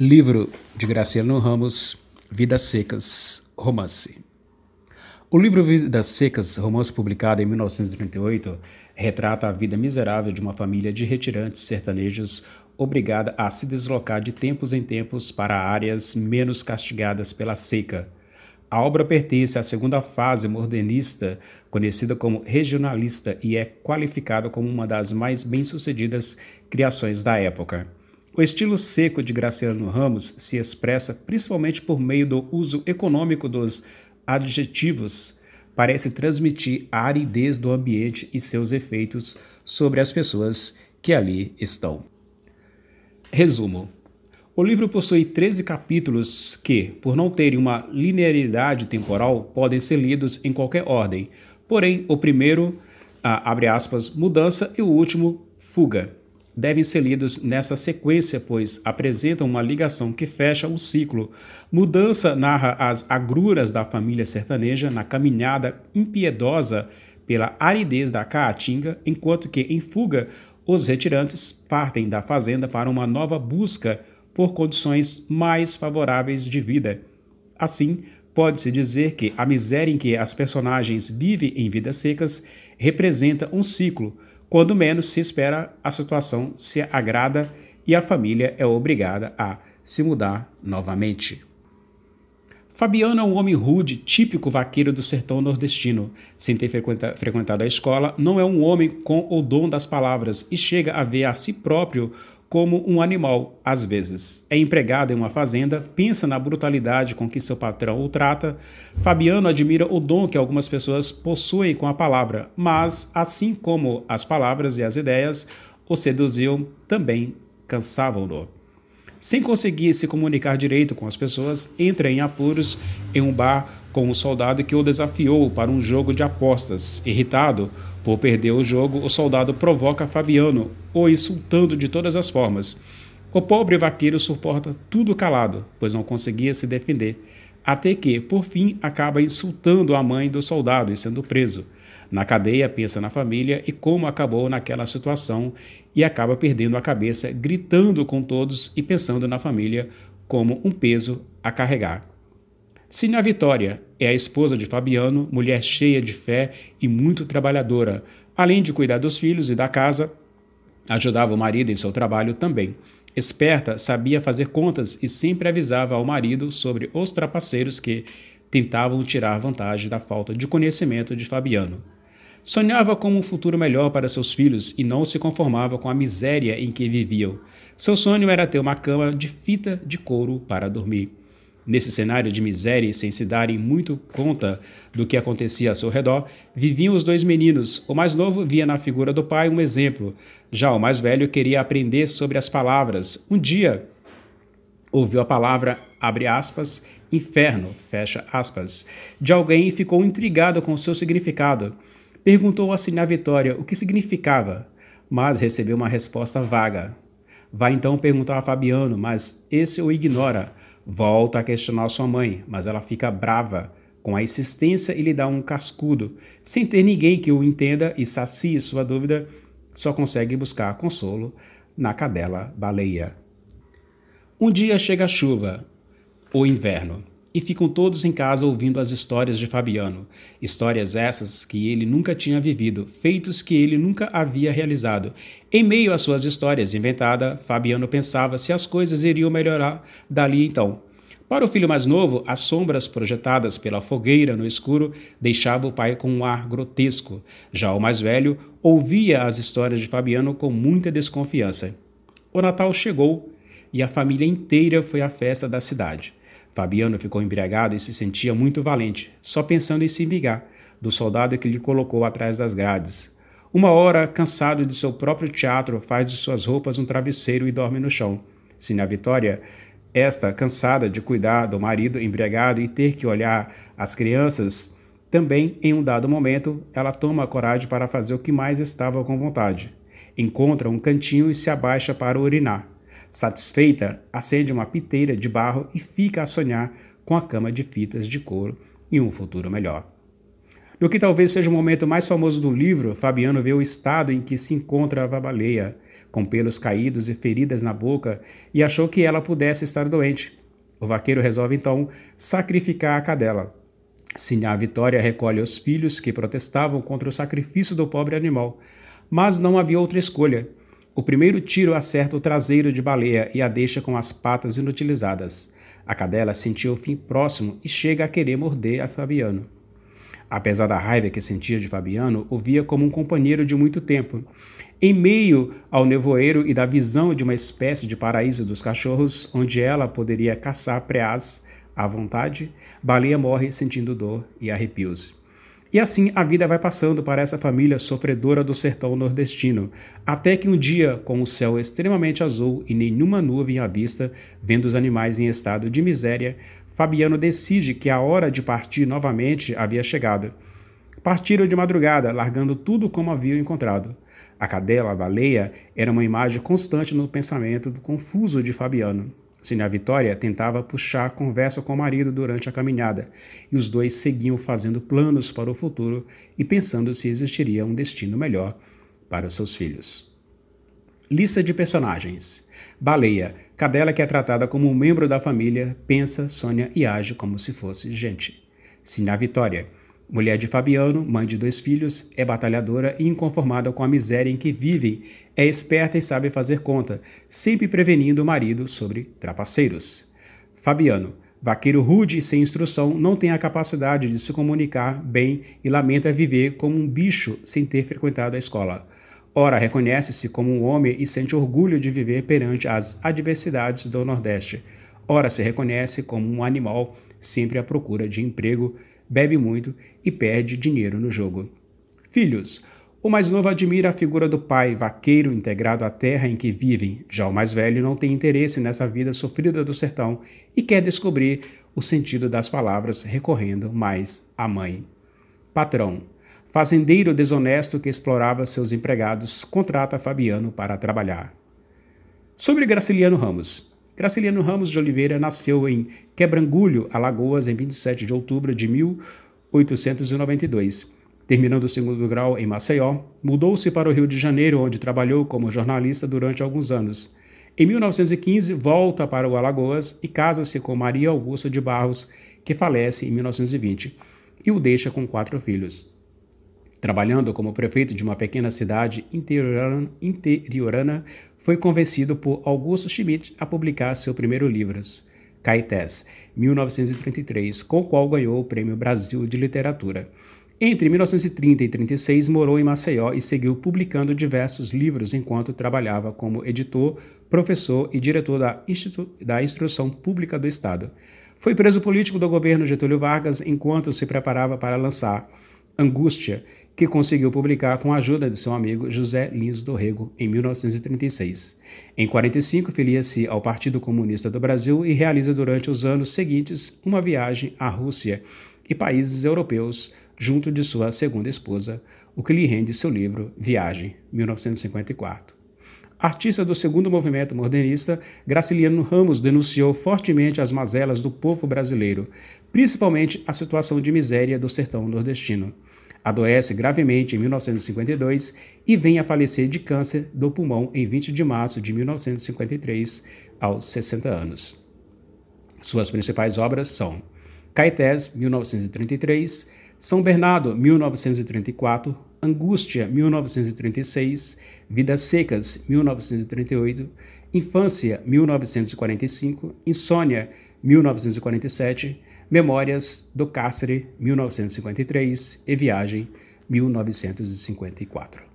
Livro de Graciano Ramos, Vidas Secas, Romance. O livro Vidas Secas, romance publicado em 1938, retrata a vida miserável de uma família de retirantes sertanejos obrigada a se deslocar de tempos em tempos para áreas menos castigadas pela seca. A obra pertence à segunda fase modernista, conhecida como regionalista, e é qualificada como uma das mais bem-sucedidas criações da época. O estilo seco de Graciano Ramos se expressa principalmente por meio do uso econômico dos adjetivos. Parece transmitir a aridez do ambiente e seus efeitos sobre as pessoas que ali estão. Resumo: o livro possui 13 capítulos que, por não terem uma linearidade temporal, podem ser lidos em qualquer ordem. Porém, o primeiro, a, abre aspas, mudança e o último, fuga devem ser lidos nessa sequência, pois apresentam uma ligação que fecha o ciclo. Mudança narra as agruras da família sertaneja na caminhada impiedosa pela aridez da Caatinga, enquanto que, em fuga, os retirantes partem da fazenda para uma nova busca por condições mais favoráveis de vida. Assim, pode-se dizer que a miséria em que as personagens vivem em vidas secas representa um ciclo, quando menos se espera, a situação se agrada e a família é obrigada a se mudar novamente. Fabiano é um homem rude, típico vaqueiro do sertão nordestino. Sem ter frequenta, frequentado a escola, não é um homem com o dom das palavras e chega a ver a si próprio como um animal, às vezes. É empregado em uma fazenda, pensa na brutalidade com que seu patrão o trata. Fabiano admira o dom que algumas pessoas possuem com a palavra, mas, assim como as palavras e as ideias o seduziam, também cansavam-no. Sem conseguir se comunicar direito com as pessoas, entra em apuros em um bar com um soldado que o desafiou para um jogo de apostas. Irritado, por perder o jogo, o soldado provoca Fabiano, o insultando de todas as formas. O pobre vaqueiro suporta tudo calado, pois não conseguia se defender, até que, por fim, acaba insultando a mãe do soldado e sendo preso. Na cadeia, pensa na família e como acabou naquela situação e acaba perdendo a cabeça, gritando com todos e pensando na família como um peso a carregar. Cínia Vitória é a esposa de Fabiano, mulher cheia de fé e muito trabalhadora. Além de cuidar dos filhos e da casa, ajudava o marido em seu trabalho também. Esperta, sabia fazer contas e sempre avisava ao marido sobre os trapaceiros que tentavam tirar vantagem da falta de conhecimento de Fabiano. Sonhava com um futuro melhor para seus filhos e não se conformava com a miséria em que viviam. Seu sonho era ter uma cama de fita de couro para dormir. Nesse cenário de miséria e sem se darem muito conta do que acontecia a seu redor, viviam os dois meninos. O mais novo via na figura do pai um exemplo. Já o mais velho queria aprender sobre as palavras. Um dia, ouviu a palavra, abre aspas, inferno, fecha aspas, de alguém e ficou intrigado com o seu significado. Perguntou a na Vitória o que significava, mas recebeu uma resposta vaga. Vai então perguntar a Fabiano, mas esse o ignora volta a questionar sua mãe, mas ela fica brava com a insistência e lhe dá um cascudo, sem ter ninguém que o entenda e sacie sua dúvida, só consegue buscar consolo na cadela baleia. Um dia chega a chuva, o inverno e ficam todos em casa ouvindo as histórias de Fabiano. Histórias essas que ele nunca tinha vivido, feitos que ele nunca havia realizado. Em meio às suas histórias inventadas, Fabiano pensava se as coisas iriam melhorar dali então. Para o filho mais novo, as sombras projetadas pela fogueira no escuro deixavam o pai com um ar grotesco. Já o mais velho ouvia as histórias de Fabiano com muita desconfiança. O Natal chegou e a família inteira foi à festa da cidade. Fabiano ficou embriagado e se sentia muito valente, só pensando em se vingar do soldado que lhe colocou atrás das grades. Uma hora, cansado de seu próprio teatro, faz de suas roupas um travesseiro e dorme no chão. Se na vitória, esta, cansada de cuidar do marido embriagado e ter que olhar as crianças, também, em um dado momento, ela toma a coragem para fazer o que mais estava com vontade. Encontra um cantinho e se abaixa para urinar. Satisfeita, acende uma piteira de barro e fica a sonhar com a cama de fitas de couro e um futuro melhor. No que talvez seja o momento mais famoso do livro, Fabiano vê o estado em que se encontra a baleia, com pelos caídos e feridas na boca, e achou que ela pudesse estar doente. O vaqueiro resolve então sacrificar a cadela. Siná Vitória recolhe os filhos que protestavam contra o sacrifício do pobre animal, mas não havia outra escolha. O primeiro tiro acerta o traseiro de baleia e a deixa com as patas inutilizadas. A cadela sentiu o fim próximo e chega a querer morder a Fabiano. Apesar da raiva que sentia de Fabiano, o via como um companheiro de muito tempo. Em meio ao nevoeiro e da visão de uma espécie de paraíso dos cachorros, onde ela poderia caçar preás à vontade, Baleia morre sentindo dor e arrepios. E assim a vida vai passando para essa família sofredora do sertão nordestino, até que um dia, com o céu extremamente azul e nenhuma nuvem à vista, vendo os animais em estado de miséria, Fabiano decide que a hora de partir novamente havia chegado. Partiram de madrugada, largando tudo como haviam encontrado. A cadela, a baleia, era uma imagem constante no pensamento confuso de Fabiano. Sinha Vitória tentava puxar a conversa com o marido durante a caminhada, e os dois seguiam fazendo planos para o futuro e pensando se existiria um destino melhor para os seus filhos. Lista de personagens: Baleia, cadela que é tratada como um membro da família, pensa, sonha e age como se fosse gente. Sinha Vitória, Mulher de Fabiano, mãe de dois filhos, é batalhadora e inconformada com a miséria em que vivem, é esperta e sabe fazer conta, sempre prevenindo o marido sobre trapaceiros. Fabiano, vaqueiro rude e sem instrução, não tem a capacidade de se comunicar bem e lamenta viver como um bicho sem ter frequentado a escola. Ora, reconhece-se como um homem e sente orgulho de viver perante as adversidades do Nordeste. Ora, se reconhece como um animal sempre à procura de emprego bebe muito e perde dinheiro no jogo. Filhos. O mais novo admira a figura do pai, vaqueiro integrado à terra em que vivem. Já o mais velho não tem interesse nessa vida sofrida do sertão e quer descobrir o sentido das palavras, recorrendo mais à mãe. Patrão. Fazendeiro desonesto que explorava seus empregados contrata Fabiano para trabalhar. Sobre Graciliano Ramos. Graciliano Ramos de Oliveira nasceu em Quebrangulho, Alagoas, em 27 de outubro de 1892. Terminando o segundo grau em Maceió, mudou-se para o Rio de Janeiro, onde trabalhou como jornalista durante alguns anos. Em 1915, volta para o Alagoas e casa-se com Maria Augusta de Barros, que falece em 1920, e o deixa com quatro filhos. Trabalhando como prefeito de uma pequena cidade interiorana, foi convencido por Augusto Schmidt a publicar seu primeiro livro, Caetés, 1933, com o qual ganhou o Prêmio Brasil de Literatura. Entre 1930 e 36 morou em Maceió e seguiu publicando diversos livros enquanto trabalhava como editor, professor e diretor da, Institu da Instrução Pública do Estado. Foi preso político do governo Getúlio Vargas enquanto se preparava para lançar Angústia, que conseguiu publicar com a ajuda de seu amigo José Lins Dorrego em 1936. Em 45, filia-se ao Partido Comunista do Brasil e realiza durante os anos seguintes uma viagem à Rússia e países europeus junto de sua segunda esposa, o que lhe rende seu livro Viagem, 1954. Artista do segundo movimento modernista, Graciliano Ramos denunciou fortemente as mazelas do povo brasileiro, principalmente a situação de miséria do sertão nordestino. Adoece gravemente em 1952 e vem a falecer de câncer do pulmão em 20 de março de 1953, aos 60 anos. Suas principais obras são Caetés, 1933, São Bernardo, 1934, Angústia, 1936, Vidas Secas, 1938, Infância, 1945, Insônia, 1947, Memórias do Cárcere, 1953 e Viagem, 1954.